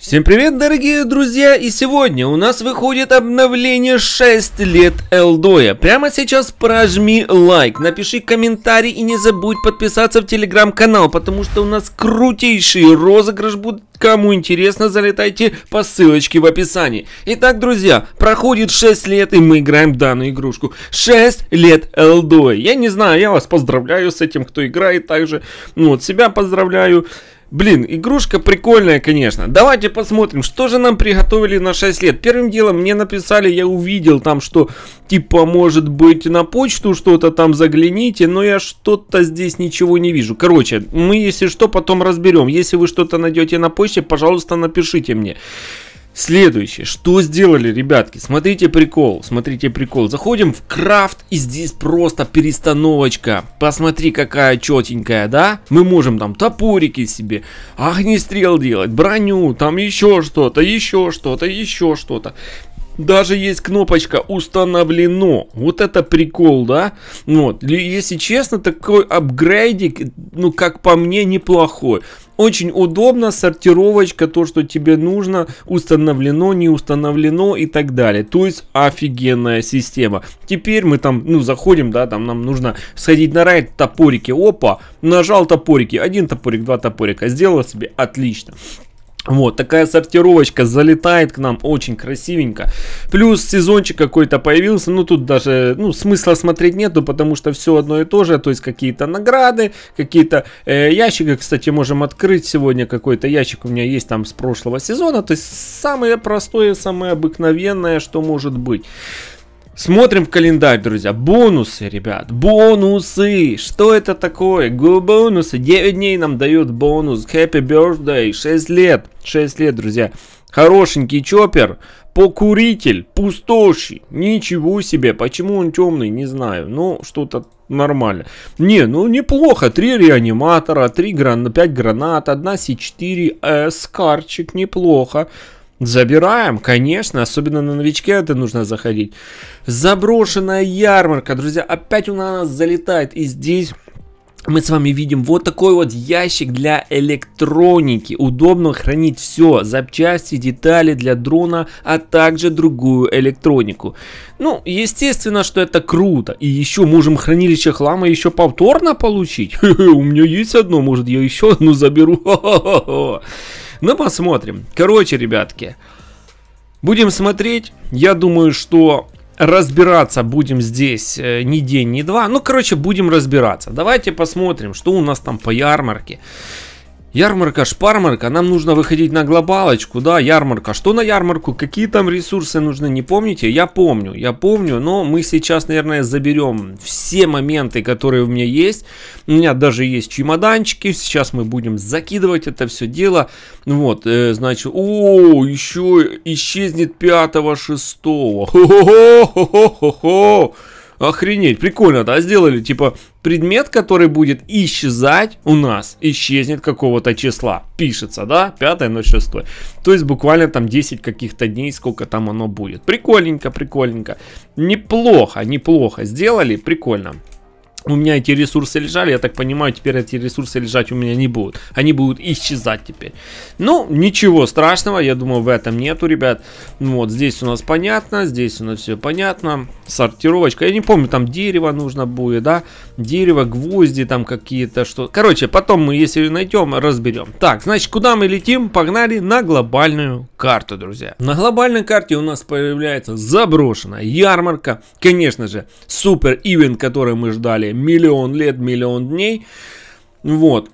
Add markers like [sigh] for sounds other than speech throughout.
Всем привет, дорогие друзья! И сегодня у нас выходит обновление 6 лет Элдоя. Прямо сейчас прожми лайк, напиши комментарий и не забудь подписаться в телеграм-канал, потому что у нас крутейший розыгрыш будет. Кому интересно, залетайте по ссылочке в описании. Итак, друзья, проходит 6 лет и мы играем в данную игрушку. 6 лет Элдоя. Я не знаю, я вас поздравляю с этим, кто играет также. Ну, вот себя поздравляю. Блин, игрушка прикольная, конечно. Давайте посмотрим, что же нам приготовили на 6 лет. Первым делом мне написали, я увидел там, что типа может быть на почту что-то там загляните, но я что-то здесь ничего не вижу. Короче, мы если что потом разберем. Если вы что-то найдете на почте, пожалуйста, напишите мне. Следующее, что сделали, ребятки, смотрите прикол, смотрите прикол. Заходим в крафт и здесь просто перестановочка. Посмотри, какая четенькая, да? Мы можем там топорики себе, огнестрел делать, броню, там еще что-то, еще что-то, еще что-то. Даже есть кнопочка «Установлено». Вот это прикол, да? Вот. Если честно, такой апгрейдик, ну, как по мне, неплохой. Очень удобно, сортировочка, то, что тебе нужно, установлено, не установлено и так далее. То есть офигенная система. Теперь мы там, ну, заходим, да, там нам нужно сходить на райд, топорики, опа, нажал топорики, один топорик, два топорика, сделал себе, отлично. Вот, такая сортировочка залетает к нам очень красивенько. Плюс сезончик какой-то появился, ну тут даже ну, смысла смотреть нету, потому что все одно и то же, то есть какие-то награды, какие-то э, ящики. Кстати, можем открыть сегодня какой-то ящик, у меня есть там с прошлого сезона, то есть самое простое, самое обыкновенное, что может быть. Смотрим в календарь, друзья. Бонусы, ребят. Бонусы. Что это такое? Go бонусы. 9 дней нам дают бонус. Happy birthday. 6 лет. 6 лет, друзья. Хорошенький чоппер. Покуритель. Пустоши. Ничего себе. Почему он темный, не знаю. Ну, что-то нормально. Не, ну неплохо. Три реаниматора, три гран... 5 гранат, Одна С4, э, скарчик. Неплохо. Забираем, конечно, особенно на новичке это нужно заходить. Заброшенная ярмарка, друзья, опять у нас залетает. И здесь мы с вами видим вот такой вот ящик для электроники. Удобно хранить все, запчасти, детали для дрона, а также другую электронику. Ну, естественно, что это круто. И еще можем хранилище хлама еще повторно получить. [laughs] у меня есть одно, может я еще одну заберу. Хо -хо -хо. Ну посмотрим. Короче, ребятки, будем смотреть. Я думаю, что разбираться будем здесь э, ни день, ни два. Ну, короче, будем разбираться. Давайте посмотрим, что у нас там по ярмарке. Ярмарка, шпармарка, нам нужно выходить на глобалочку, да, ярмарка. Что на ярмарку? Какие там ресурсы нужны, не помните? Я помню, я помню, но мы сейчас, наверное, заберем все моменты, которые у меня есть. У меня даже есть чемоданчики, сейчас мы будем закидывать это все дело. Вот, э, значит, о, еще исчезнет 5-6. Хо-хо-хо, хо-хо-хо. Охренеть, прикольно, да, сделали? Типа, предмет, который будет исчезать у нас, исчезнет какого-то числа. Пишется, да? 5.06. То есть буквально там 10 каких-то дней, сколько там оно будет. Прикольненько, прикольненько. Неплохо, неплохо сделали, прикольно у меня эти ресурсы лежали, я так понимаю, теперь эти ресурсы лежать у меня не будут. Они будут исчезать теперь. Ну, ничего страшного, я думаю, в этом нету, ребят. Ну вот здесь у нас понятно, здесь у нас все понятно. Сортировочка, я не помню, там дерево нужно будет, да? Дерево, гвозди там какие-то, что... Короче, потом мы, если найдем, разберем. Так, значит, куда мы летим? Погнали на глобальную карту, друзья. На глобальной карте у нас появляется заброшенная ярмарка. Конечно же, супер-ивент, который мы ждали далее. Миллион лет, миллион дней. Вот.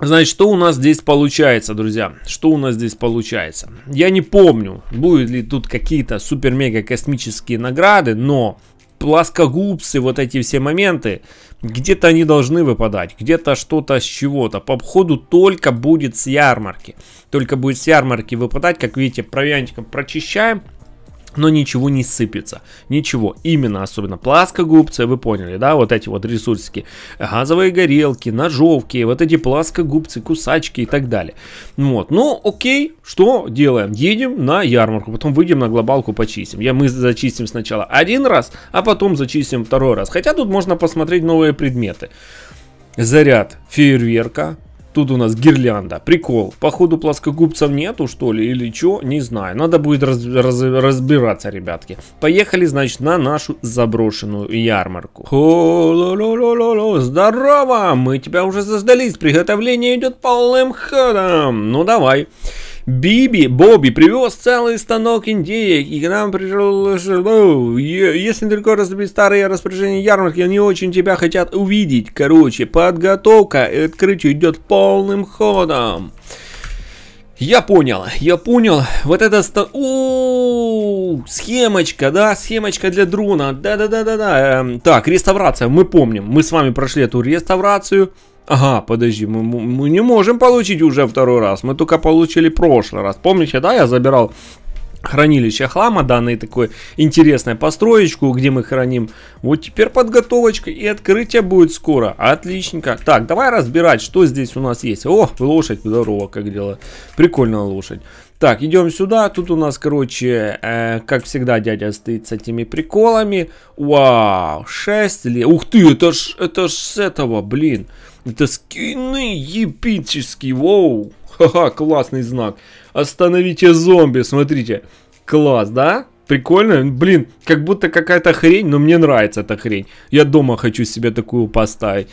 Значит, что у нас здесь получается, друзья? Что у нас здесь получается? Я не помню, будут ли тут какие-то супер-мега космические награды, но плоскогубцы, вот эти все моменты, где-то они должны выпадать, где-то что-то с чего-то. По обходу только будет с ярмарки. Только будет с ярмарки выпадать, как видите, провиантиком прочищаем, но ничего не сыпется, ничего, именно особенно плоскогубцы, вы поняли, да, вот эти вот ресурсики, газовые горелки, ножовки, вот эти плоскогубцы, кусачки и так далее, вот, ну, окей, что делаем, едем на ярмарку, потом выйдем на глобалку почистим, я, мы зачистим сначала один раз, а потом зачистим второй раз, хотя тут можно посмотреть новые предметы, заряд фейерверка, Тут у нас гирлянда. Прикол. Походу плоскогубцев нету, что ли, или что? Не знаю. Надо будет раз, раз, разбираться, ребятки. Поехали, значит, на нашу заброшенную ярмарку. Хо-ло-ло-ло-ло-ло. Здорово! Мы тебя уже заждались. Приготовление идет полным ходом. Ну, давай. Давай. Биби, Бобби привез целый станок индеек, и к нам пришел... Ну, если далеко разобрать старые распоряжения ярмарки, они очень тебя хотят увидеть. Короче, подготовка и открытие идет полным ходом. Я понял, я понял. Вот это ста... О, схемочка, да, схемочка для дрона. Да-да-да-да-да. Эм, так, реставрация, мы помним. Мы с вами прошли эту реставрацию. Ага, подожди, мы, мы не можем получить уже второй раз. Мы только получили прошлый раз. Помните, да, я забирал хранилище хлама, данной такое интересное построечку, где мы храним. Вот теперь подготовочка и открытие будет скоро. Отличненько. Так, давай разбирать, что здесь у нас есть. О, лошадь, здорово, как дела. Прикольная лошадь. Так, идем сюда. Тут у нас, короче, э, как всегда, дядя стоит с этими приколами. Вау, 6 лет. Ух ты, это ж, это ж с этого, блин. Это скины епические, воу. Ха-ха, классный знак. Остановите зомби, смотрите. Класс, да? Прикольно? Блин, как будто какая-то хрень, но мне нравится эта хрень. Я дома хочу себе такую поставить.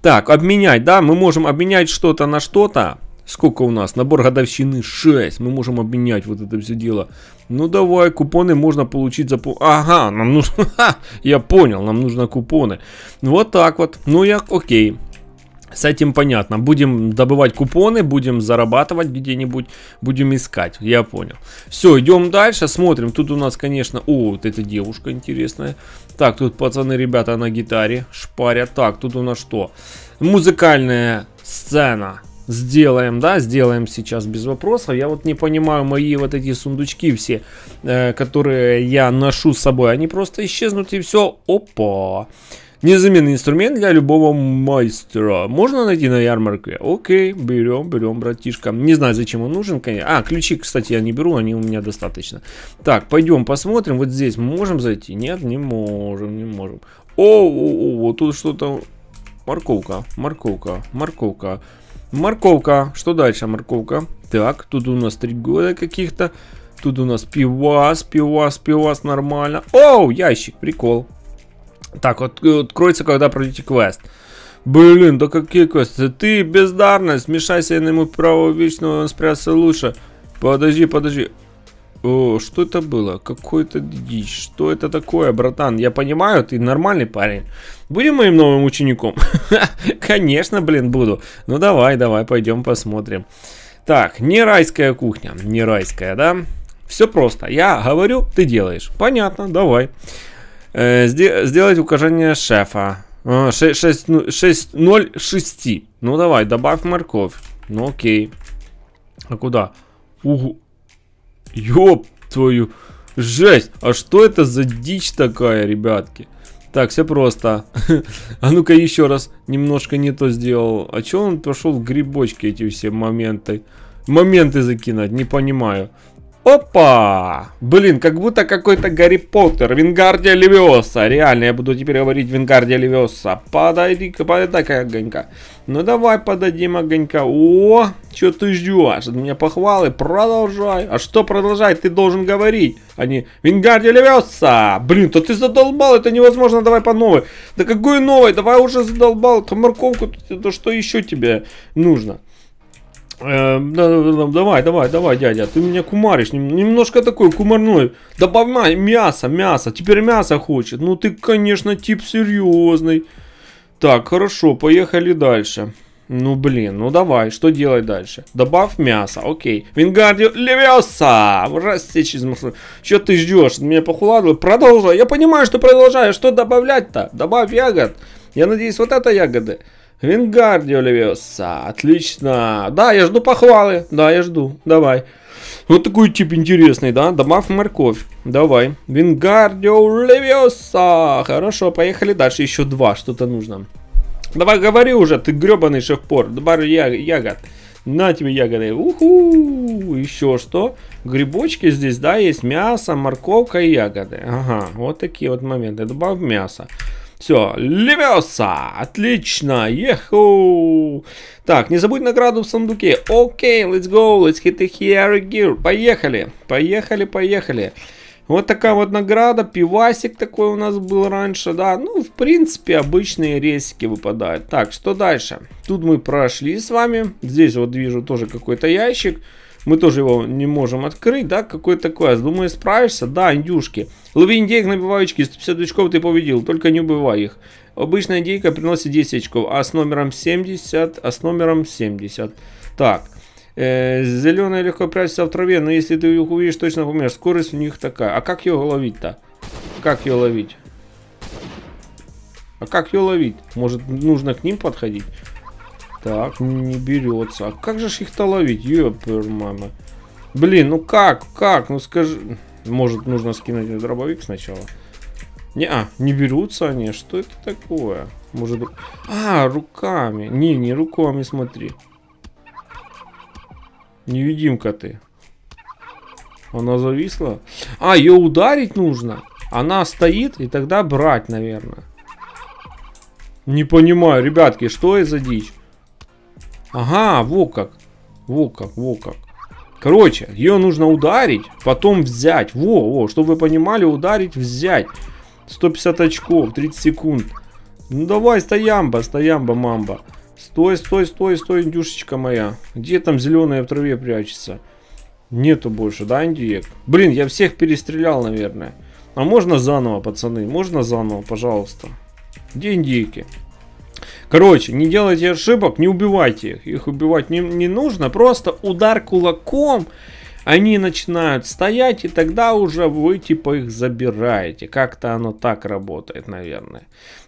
Так, обменять, да? Мы можем обменять что-то на что-то. Сколько у нас? Набор годовщины 6. Мы можем обменять вот это все дело. Ну давай, купоны можно получить за... Ага, нам нужно... [laughs] я понял, нам нужно купоны. Вот так вот. Ну я... Окей. С этим понятно. Будем добывать купоны, будем зарабатывать где-нибудь, будем искать. Я понял. Все, идем дальше, смотрим. Тут у нас, конечно... О, вот эта девушка интересная. Так, тут пацаны, ребята на гитаре шпарят. Так, тут у нас что? Музыкальная сцена. Сделаем, да, сделаем сейчас без вопросов. Я вот не понимаю, мои вот эти сундучки все, э, которые я ношу с собой, они просто исчезнут и все. Опа! Незаменный инструмент для любого мастера. Можно найти на ярмарке? Окей, берем, берем, братишка. Не знаю, зачем он нужен, конечно. А, ключи, кстати, я не беру, они у меня достаточно. Так, пойдем посмотрим. Вот здесь мы можем зайти? Нет, не можем, не можем. О, о, о, вот тут что-то... Морковка, морковка, морковка. Морковка. Что дальше, морковка? Так, тут у нас три года каких-то. Тут у нас пивас, пивас, пивас, нормально. Оу, ящик, прикол. Так, вот э, откроется, когда пройдете квест. Блин, да какие квесты? Ты бездарность, смешайся ему право вечного, он спрятался лучше. Подожди, подожди. О, что это было? Какой-то дичь. Что это такое, братан? Я понимаю, ты нормальный парень. Будем моим новым учеником? [laughs] Конечно, блин, буду. Ну давай, давай, пойдем посмотрим. Так, не райская кухня. Не райская, да? Все просто. Я говорю, ты делаешь. Понятно, давай. Давай. Э, сделать указание шефа. 606. А, ну, ну давай, добавь морковь. Ну окей. А куда? Угу. Ёб твою. Жесть. А что это за дичь такая, ребятки? Так, все просто. [laughs] а ну-ка еще раз. Немножко не то сделал. А че он пошел в грибочки эти все моменты? Моменты закинуть, не понимаю. Опа! Блин, как будто какой-то Гарри Поттер. Вингардия Левиоса. Реально, я буду теперь говорить Вингардия Левиоса. Подойди-ка, подай-ка огонька. Ну давай подадим огонька. О, что ты ждешь? От меня похвалы. Продолжай. А что продолжать? Ты должен говорить. А не Вингардия Левиоса. Блин, то ты задолбал. Это невозможно. Давай по новой. Да какой новой? Давай уже задолбал. Там морковку. То что еще тебе нужно? Эм, давай, давай, давай, дядя, ты меня кумаришь, немножко такой кумарной, добавляй мясо, мясо, теперь мясо хочет, ну ты, конечно, тип серьезный. Так, хорошо, поехали дальше. Ну, блин, ну давай, что делать дальше? Добавь мясо, окей. Вингардио левеса. Рассечь из машины. Че ты ждешь? Меня похуладило. Продолжай. Я понимаю, что продолжаю. Что добавлять-то? Добавь ягод. Я надеюсь, вот это ягоды. Вингардио Левиоса, отлично. Да, я жду похвалы, да, я жду, давай. Вот такой тип интересный, да? Добавь морковь. Давай. Вингардио Левиоса. Хорошо, поехали дальше. Еще два, что-то нужно. Давай, говори уже, ты гребаный шеф-пор. Добавь ягод. На тебе ягоды. Уху! Еще что? Грибочки здесь, да, есть мясо, морковка и ягоды. Ага, вот такие вот моменты. Добавь мясо. Все, левеса, отлично, еху. Так, не забудь награду в сундуке. Окей, let's go, let's hit the here gear. Поехали, поехали, поехали. Вот такая вот награда, пивасик такой у нас был раньше, да. Ну, в принципе, обычные ресики выпадают. Так, что дальше? Тут мы прошли с вами. Здесь вот вижу тоже какой-то ящик. Мы тоже его не можем открыть, да, какой-то квест. Думаю, справишься? Да, индюшки. Лови индейк, набивай очки, 150 очков ты победил, только не убивай их. Обычная индейка приносит 10 очков, а с номером 70, а с номером 70. Так, э, зеленая легко прячется в траве, но если ты их увидишь, точно помнишь, скорость у них такая. А как ее ловить-то? Как ее ловить? А как ее ловить? Может, нужно к ним подходить? Так, не берется. А как же их-то ловить? Ёпер, мама. Блин, ну как? Как? Ну скажи... Может, нужно скинуть на дробовик сначала? Не, а, не берутся они. Что это такое? Может... А, руками. Не, не руками, смотри. Невидимка ты. Она зависла. А, ее ударить нужно. Она стоит, и тогда брать, наверное. Не понимаю, ребятки, что это за дичь? Ага, во как. Во как, во как. Короче, ее нужно ударить, потом взять. Во, во, чтобы вы понимали, ударить, взять. 150 очков, 30 секунд. Ну давай, стоямба, стоямба, мамба. Стой, стой, стой, стой, индюшечка моя. Где там зеленая в траве прячется? Нету больше, да, индюек? Блин, я всех перестрелял, наверное. А можно заново, пацаны? Можно заново, пожалуйста? Где индейки? Короче, не делайте ошибок, не убивайте их. Их убивать не, не нужно, просто удар кулаком они начинают стоять, и тогда уже вы типа их забираете. Как-то оно так работает, наверное.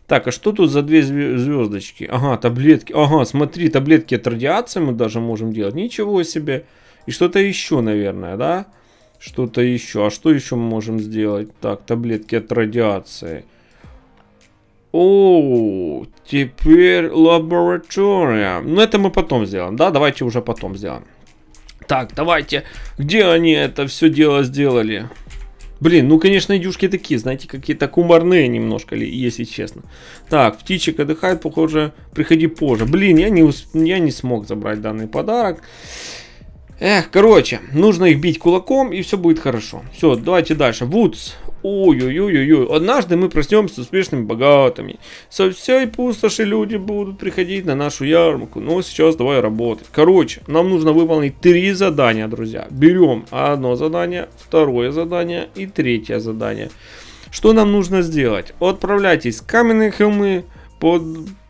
Так, а что тут за две звездочки? Ага, таблетки. Ага, смотри, таблетки от радиации мы даже можем делать. Ничего себе. И что-то еще, наверное, да? Что-то еще. А что еще мы можем сделать? Так, таблетки от радиации. Оу, теперь лаборатория. Но ну, это мы потом сделаем, да? Давайте уже потом сделаем. Так, давайте. Где они это все дело сделали? Блин, ну, конечно, идюшки такие, знаете, какие-то кумарные немножко, ли, если честно. Так, птичек отдыхает, похоже, приходи позже. Блин, я не, я не смог забрать данный подарок. Эх, короче, нужно их бить кулаком, и все будет хорошо. Все, давайте дальше. Вудс, Ой-ой-ой-ой, однажды мы проснемся успешными богатыми. Со всей пустоши люди будут приходить на нашу ярмарку, но ну, сейчас давай работать. Короче, нам нужно выполнить три задания, друзья. Берем одно задание, второе задание и третье задание. Что нам нужно сделать? Отправляйтесь в каменные холмы под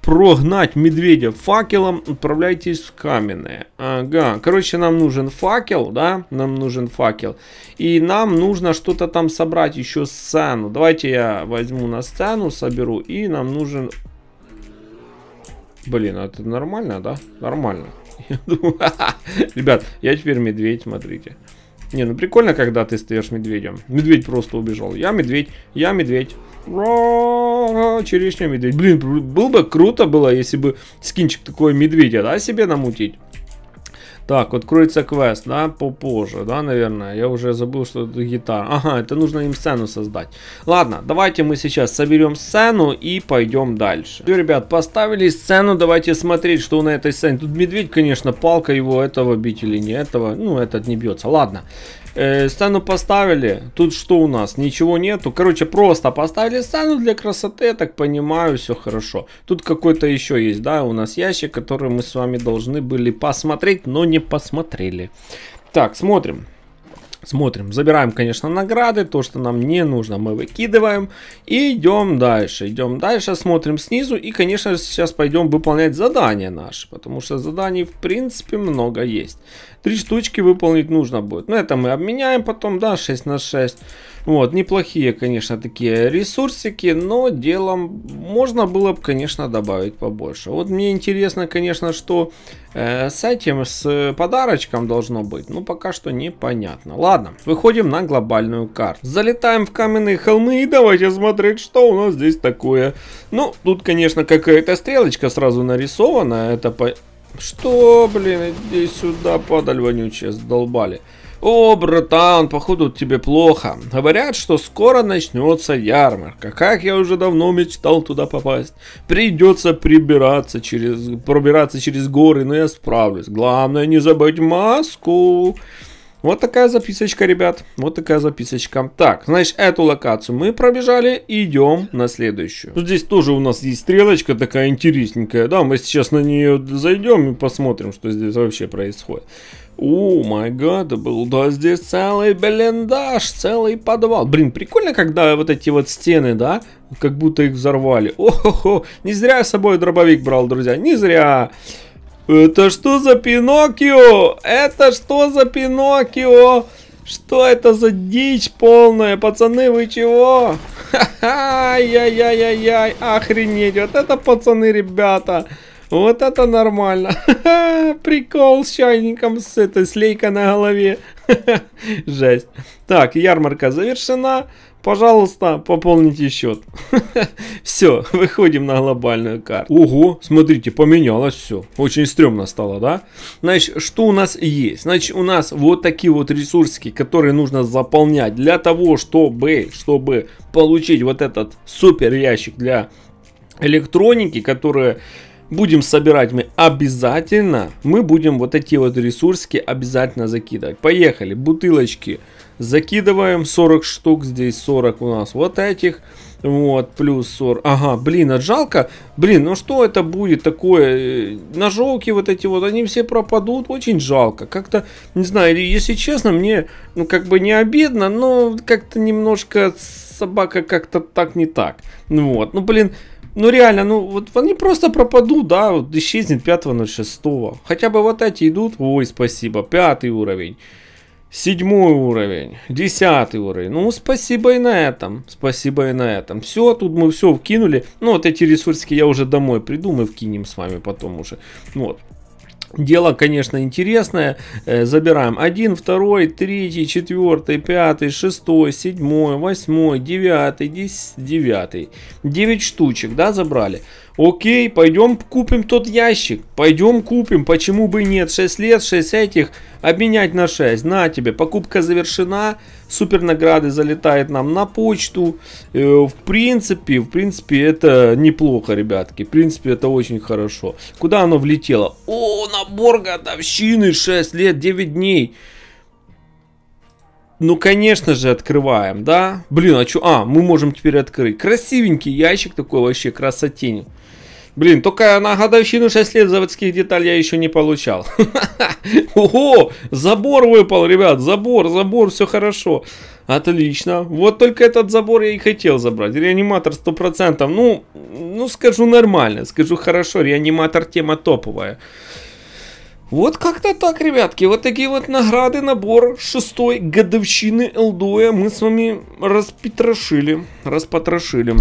прогнать медведя факелом, отправляйтесь в каменное. Ага, короче, нам нужен факел, да, нам нужен факел. И нам нужно что-то там собрать еще сцену. Давайте я возьму на сцену, соберу, и нам нужен... Блин, а это нормально, да? Нормально. [laughs] Ребят, я теперь медведь, смотрите. Не, ну прикольно, когда ты стоишь медведем. Медведь просто убежал. Я медведь, я медведь. О, черешня медведь. Блин, было бы круто было, если бы скинчик такой медведя, да, себе намутить. Так, откроется квест, да, попозже, да, наверное. Я уже забыл, что это гитара. Ага, это нужно им сцену создать. Ладно, давайте мы сейчас соберем сцену и пойдем дальше. Все, ребят, поставили сцену, давайте смотреть, что на этой сцене. Тут медведь, конечно, палка его этого бить или не этого. Ну, этот не бьется. Ладно, Э, сцену поставили. Тут что у нас? Ничего нету. Короче, просто поставили сцену для красоты. Я так понимаю, все хорошо. Тут какой-то еще есть, да, у нас ящик, который мы с вами должны были посмотреть, но не посмотрели. Так, смотрим. Смотрим, забираем, конечно, награды, то, что нам не нужно, мы выкидываем. И идем дальше, идем дальше, смотрим снизу. И, конечно, сейчас пойдем выполнять задания наши, потому что заданий, в принципе, много есть. Три штучки выполнить нужно будет. Но ну, это мы обменяем потом, да, 6 на 6. Вот, неплохие, конечно, такие ресурсики, но делом можно было бы, конечно, добавить побольше. Вот мне интересно, конечно, что э, с этим, с подарочком должно быть. Ну, пока что непонятно. Ладно, выходим на глобальную карту. Залетаем в каменные холмы и давайте смотреть, что у нас здесь такое. Ну, тут, конечно, какая-то стрелочка сразу нарисована. Это по что, блин, иди сюда, падаль вонючая, сдолбали. О, братан, походу тебе плохо. Говорят, что скоро начнется ярмарка. Как я уже давно мечтал туда попасть. Придется прибираться через, пробираться через горы, но я справлюсь. Главное не забыть маску. Вот такая записочка, ребят. Вот такая записочка. Так, значит, эту локацию мы пробежали. Идем на следующую. Здесь тоже у нас есть стрелочка такая интересненькая. Да, мы сейчас на нее зайдем и посмотрим, что здесь вообще происходит. О, май гад, был, да, здесь целый блиндаж, целый подвал. Блин, прикольно, когда вот эти вот стены, да, как будто их взорвали. О-хо-хо, не зря я с собой дробовик брал, друзья, не зря. Это что за Пиноккио? Это что за Пиноккио? Что это за дичь полная? Пацаны, вы чего? Ха-ха-яй-яй-яй-яй. Охренеть. Вот это, пацаны, ребята. Вот это нормально. Прикол с чайником с этой слейкой на голове. Жесть. Так, ярмарка завершена. Пожалуйста, пополните счет. [laughs] Все, выходим на глобальную карту. Ого, смотрите, поменялось все. Очень стрёмно стало, да? Значит, что у нас есть? Значит, у нас вот такие вот ресурсики, которые нужно заполнять для того, чтобы, чтобы получить вот этот супер ящик для электроники, которые будем собирать мы обязательно. Мы будем вот эти вот ресурсики обязательно закидывать. Поехали, бутылочки. Бутылочки Закидываем 40 штук, здесь 40 у нас вот этих. Вот, плюс 40. Ага, блин, а жалко. Блин, ну что это будет такое? Э, ножовки вот эти вот, они все пропадут. Очень жалко. Как-то, не знаю, если честно, мне, ну, как бы не обидно, но как-то немножко собака как-то так не так. Ну вот, ну, блин, ну реально, ну вот они просто пропадут, да, вот исчезнет 5.06. Хотя бы вот эти идут, ой, спасибо, пятый уровень. Седьмой уровень, десятый уровень. Ну, спасибо и на этом, спасибо и на этом. Все, тут мы все вкинули. Ну, вот эти ресурсики я уже домой приду, мы вкинем с вами потом уже. Вот. Дело, конечно, интересное. Э, забираем 1, 2, 3, 4, 5, 6, 7, 8, 9, 10, 9. 9 штучек, да, забрали. Окей, пойдем купим тот ящик. Пойдем купим, почему бы нет. 6 лет, 6 этих, обменять на 6. На тебе, покупка завершена. Супер награды залетает нам на почту. Э, в принципе, в принципе, это неплохо, ребятки. В принципе, это очень хорошо. Куда оно влетело? О, набор годовщины, 6 лет, 9 дней. Ну, конечно же, открываем, да? Блин, а что? А, мы можем теперь открыть. Красивенький ящик такой вообще, красотень. Блин, только на годовщину 6 лет заводских деталей я еще не получал. [laughs] Ого, забор выпал, ребят, забор, забор, все хорошо. Отлично. Вот только этот забор я и хотел забрать. Реаниматор 100%. Ну, ну скажу нормально, скажу хорошо. Реаниматор тема топовая. Вот как-то так, ребятки. Вот такие вот награды, набор шестой годовщины Элдоя мы с вами распотрошили. Распотрошили.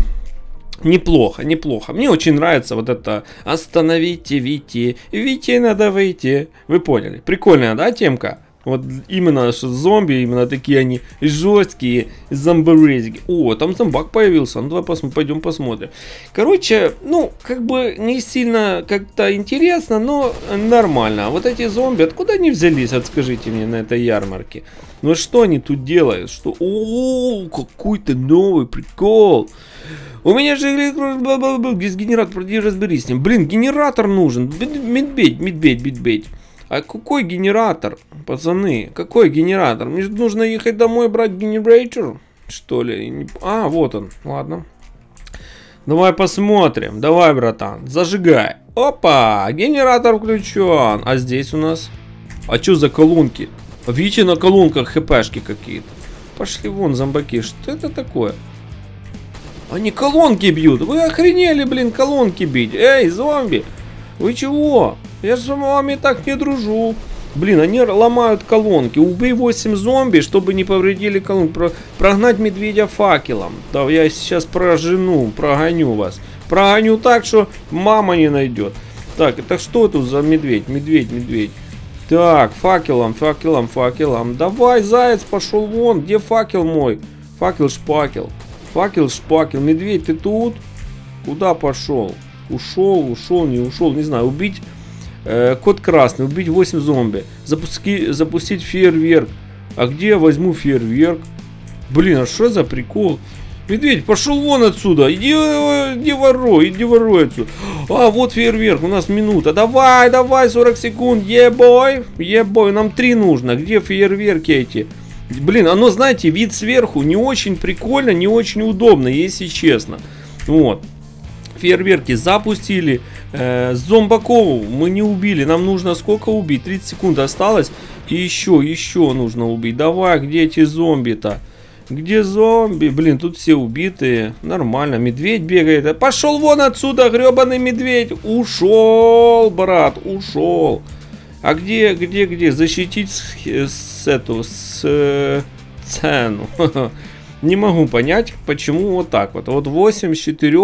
Неплохо, неплохо. Мне очень нравится вот это «Остановите Вити, Вити надо выйти». Вы поняли? Прикольная, да, темка? Вот именно что зомби, именно такие они жесткие зомборезики. О, там зомбак появился, ну давай посмотрим, пойдем посмотрим. Короче, ну, как бы не сильно как-то интересно, но нормально. А вот эти зомби, откуда они взялись, отскажите мне на этой ярмарке? Ну что они тут делают? Что? О, какой-то новый прикол. У меня же генератор, где разберись с ним. Блин, генератор нужен. Медведь, медведь, медведь. А какой генератор, пацаны? Какой генератор? Мне же нужно ехать домой брать генератор, что ли? А, вот он, ладно. Давай посмотрим. Давай, братан, зажигай. Опа, генератор включен. А здесь у нас... А что за колонки? Видите, на колонках хпшки какие-то. Пошли вон, зомбаки. Что это такое? Они колонки бьют. Вы охренели, блин, колонки бить. Эй, зомби, вы чего? Я же с вами так не дружу. Блин, они ломают колонки. Убей 8 зомби, чтобы не повредили колонки. Про... Прогнать медведя факелом. Да, я сейчас прожену, прогоню вас. Прогоню так, что мама не найдет. Так, это что тут за медведь? Медведь, медведь. Так, факелом, факелом, факелом. Давай, заяц, пошел вон. Где факел мой? Факел, шпакел. Факел, шпакел. Медведь, ты тут? Куда пошел? Ушел, ушел, не ушел, не знаю. Убить Э, код красный, убить 8 зомби. Запуски, запустить фейерверк. А где я возьму фейерверк? Блин, а что за прикол? Медведь, пошел вон отсюда. Иди, э, иди ворой, иди ворой отсюда. А, вот фейерверк, у нас минута. Давай, давай, 40 секунд. Ебой, ебой, нам три нужно. Где фейерверки эти? Блин, оно, знаете, вид сверху не очень прикольно, не очень удобно, если честно. Вот. Фейерверки запустили. Э, зомбаков мы не убили. Нам нужно сколько убить? 30 секунд осталось. И еще, еще нужно убить. Давай, где эти зомби-то? Где зомби? Блин, тут все убитые. Нормально. Медведь бегает. Пошел вон отсюда, гребаный медведь. Ушел, брат, ушел. А где, где, где? Защитить с, с эту, с э, цену. [laughs] Не могу понять, почему вот так вот. Вот 8 с 4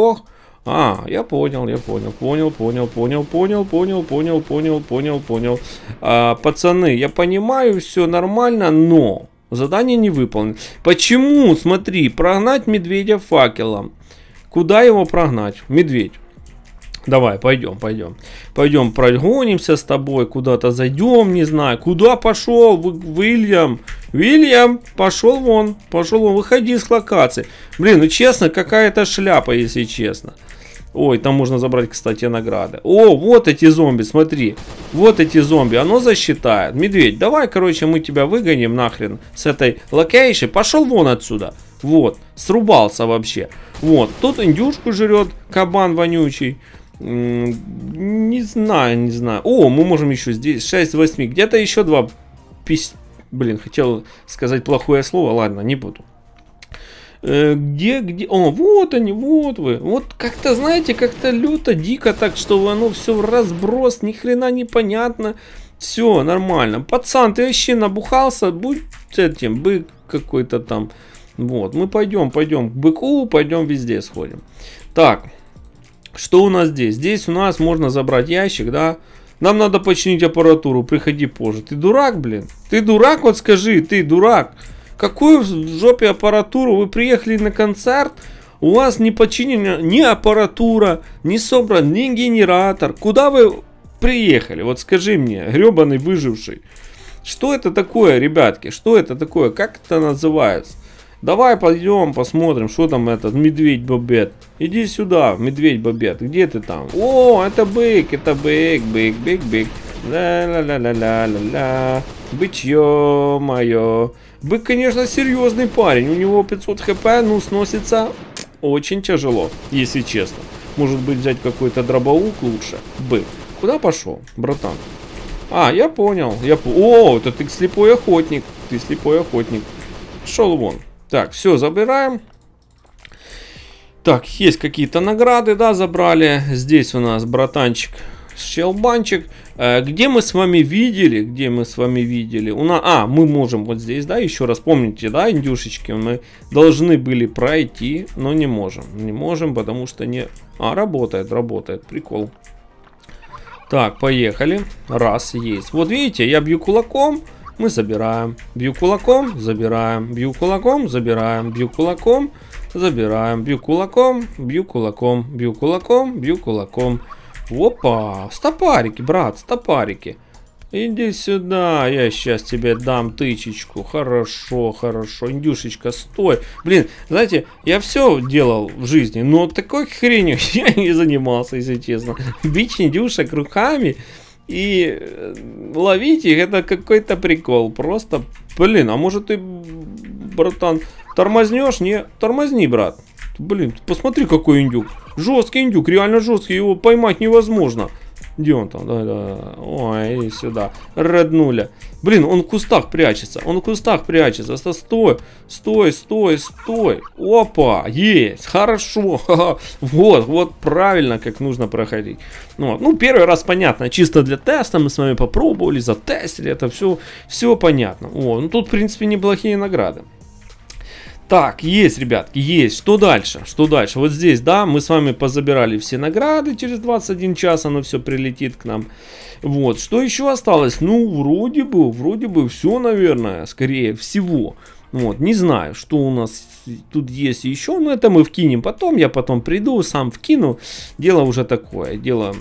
а, я понял, я понял, понял, понял, понял, понял, понял, понял, понял, понял, понял. А, пацаны, я понимаю, все нормально, но задание не выполнено. Почему, смотри, прогнать медведя факелом? Куда его прогнать? Медведь. Давай, пойдем, пойдем. Пойдем прогонимся с тобой, куда-то зайдем, не знаю. Куда пошел Вильям, Вильям пошел вон, пошел вон, выходи из локации. Блин, ну честно, какая-то шляпа, если честно. Ой, там можно забрать, кстати, награды. О, вот эти зомби, смотри. Вот эти зомби, оно засчитает. Медведь, давай, короче, мы тебя выгоним нахрен с этой локейши. Пошел вон отсюда. Вот, срубался вообще. Вот, тут индюшку жрет кабан вонючий. Не знаю, не знаю. О, мы можем еще здесь 6, 8, где-то еще два. пись... Блин, хотел сказать плохое слово, ладно, не буду. Э, где, где? О, вот они, вот вы. Вот как-то, знаете, как-то люто, дико так, что оно все в разброс, ни хрена непонятно. Все, нормально. Пацан, ты вообще набухался, будь этим, бы какой-то там. Вот, мы пойдем, пойдем к быку, пойдем везде сходим. Так, что у нас здесь? Здесь у нас можно забрать ящик, да? Нам надо починить аппаратуру, приходи позже. Ты дурак, блин? Ты дурак, вот скажи, ты дурак. Какую в жопе аппаратуру? Вы приехали на концерт, у вас не починена ни аппаратура, не собран ни генератор. Куда вы приехали? Вот скажи мне, гребаный выживший. Что это такое, ребятки? Что это такое? Как это называется? Давай пойдем посмотрим, что там этот медведь бобет. Иди сюда, медведь бобет. Где ты там? О, это бык, это бык, бык, бык, бык. Ла-ла-ла-ла-ла-ла-ла. Бычье мое. Бык, конечно, серьезный парень. У него 500 хп, но ну, сносится очень тяжело, если честно. Может быть, взять какой-то дробовик лучше? Бык. Куда пошел, братан? А, я понял. Я... О, это ты слепой охотник. Ты слепой охотник. Шел вон. Так, все, забираем. Так, есть какие-то награды, да, забрали. Здесь у нас братанчик щелбанчик. Э, где мы с вами видели, где мы с вами видели, у нас, а, мы можем вот здесь, да, еще раз, помните, да, индюшечки, мы должны были пройти, но не можем, не можем, потому что не, а, работает, работает, прикол. Так, поехали, раз, есть, вот видите, я бью кулаком, мы забираем. Бью кулаком, забираем. Бью кулаком, забираем. Бью кулаком, забираем. Бью кулаком, бью кулаком, бью кулаком, бью кулаком. Опа, стопарики, брат, стопарики. Иди сюда, я сейчас тебе дам тычечку. Хорошо, хорошо. Индюшечка, стой. Блин, знаете, я все делал в жизни, но такой хренью [laughs] я не занимался, если честно. Бить индюшек руками... И э, ловить их это какой-то прикол. Просто, блин, а может ты, братан, тормознешь? Не, тормозни, брат. Блин, посмотри, какой индюк. Жесткий индюк, реально жесткий, его поймать невозможно. Где он там? Да, да. Ой, сюда. Роднуля. Блин, он в кустах прячется. Он в кустах прячется. Стой, стой, стой, стой. Опа, есть. Хорошо. Вот, вот правильно, как нужно проходить. Ну вот. ну, первый раз понятно. Чисто для теста мы с вами попробовали, затестили. Это все, все понятно. О, ну тут, в принципе, неплохие награды. Так, есть, ребятки, есть. Что дальше? Что дальше? Вот здесь, да, мы с вами позабирали все награды. Через 21 час оно все прилетит к нам. Вот, что еще осталось? Ну, вроде бы, вроде бы все, наверное, скорее всего. Вот, не знаю, что у нас тут есть еще, но это мы вкинем потом, я потом приду, сам вкину. Дело уже такое, дело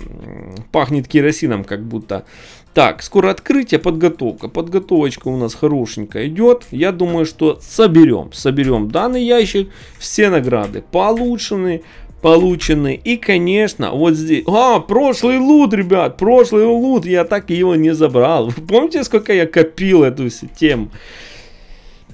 пахнет керосином, как будто так, скоро открытие, подготовка. Подготовочка у нас хорошенько идет. Я думаю, что соберем. Соберем данный ящик. Все награды получены. Получены. И, конечно, вот здесь... А, прошлый лут, ребят. Прошлый лут. Я так его не забрал. Вы помните, сколько я копил эту тему?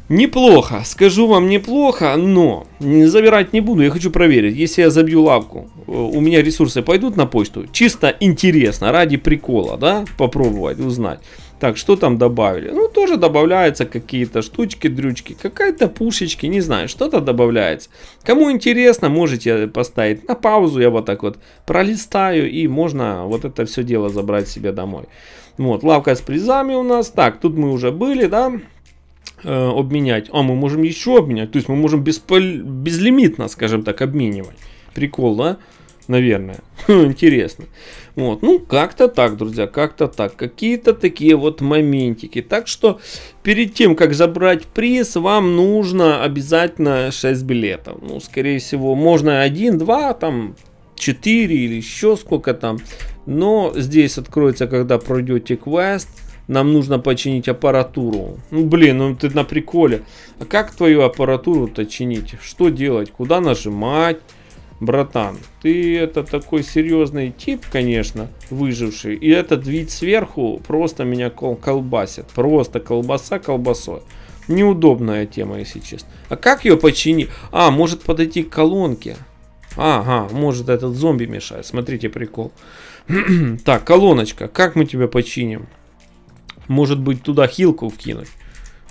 Неплохо, скажу вам неплохо, но забирать не буду, я хочу проверить. Если я забью лавку, э, у меня ресурсы пойдут на почту? Чисто интересно, ради прикола, да, попробовать, узнать. Так, что там добавили? Ну, тоже добавляются какие-то штучки, дрючки, какая-то пушечки, не знаю, что-то добавляется. Кому интересно, можете поставить на паузу, я вот так вот пролистаю, и можно вот это все дело забрать себе домой. Вот, лавка с призами у нас. Так, тут мы уже были, да? Да. Э, обменять, а мы можем еще обменять. То есть мы можем беспол... безлимитно, скажем так, обменивать. Прикол, да? Наверное. [laughs] Интересно. Вот. Ну, как-то так, друзья, как-то так. Какие-то такие вот моментики. Так что перед тем, как забрать приз, вам нужно обязательно 6 билетов. Ну, скорее всего, можно 1, 2, там, 4 или еще сколько там. Но здесь откроется, когда пройдете квест нам нужно починить аппаратуру. Ну, блин, ну ты на приколе. А как твою аппаратуру-то чинить? Что делать? Куда нажимать? Братан, ты это такой серьезный тип, конечно, выживший. И этот вид сверху просто меня кол колбасит. Просто колбаса колбасой. Неудобная тема, если честно. А как ее починить? А, может подойти к колонке. Ага, может этот зомби мешает. Смотрите, прикол. [clears throat] так, колоночка, как мы тебя починим? Может быть, туда хилку вкинуть?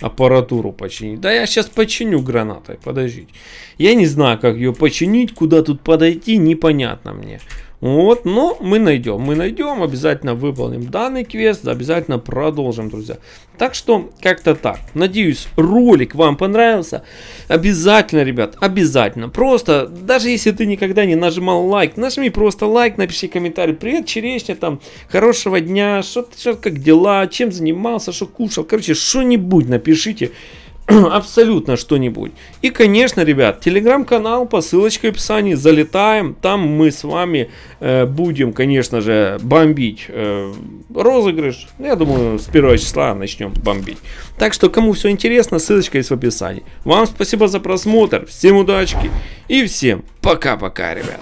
аппаратуру починить. Да я сейчас починю гранатой, подождите. Я не знаю, как ее починить, куда тут подойти, непонятно мне. Вот, но мы найдем, мы найдем, обязательно выполним данный квест, обязательно продолжим, друзья. Так что, как-то так. Надеюсь, ролик вам понравился. Обязательно, ребят, обязательно. Просто, даже если ты никогда не нажимал лайк, нажми просто лайк, напиши комментарий. Привет, черешня, там, хорошего дня, что как дела, чем занимался, что кушал. Короче, что-нибудь напишите. [clears throat] абсолютно что-нибудь. И, конечно, ребят, телеграм-канал по ссылочке в описании, залетаем, там мы с вами э, будем, конечно же, бомбить э, розыгрыш. Ну, я думаю, с первого числа начнем бомбить. Так что, кому все интересно, ссылочка есть в описании. Вам спасибо за просмотр, всем удачки и всем пока-пока, ребят.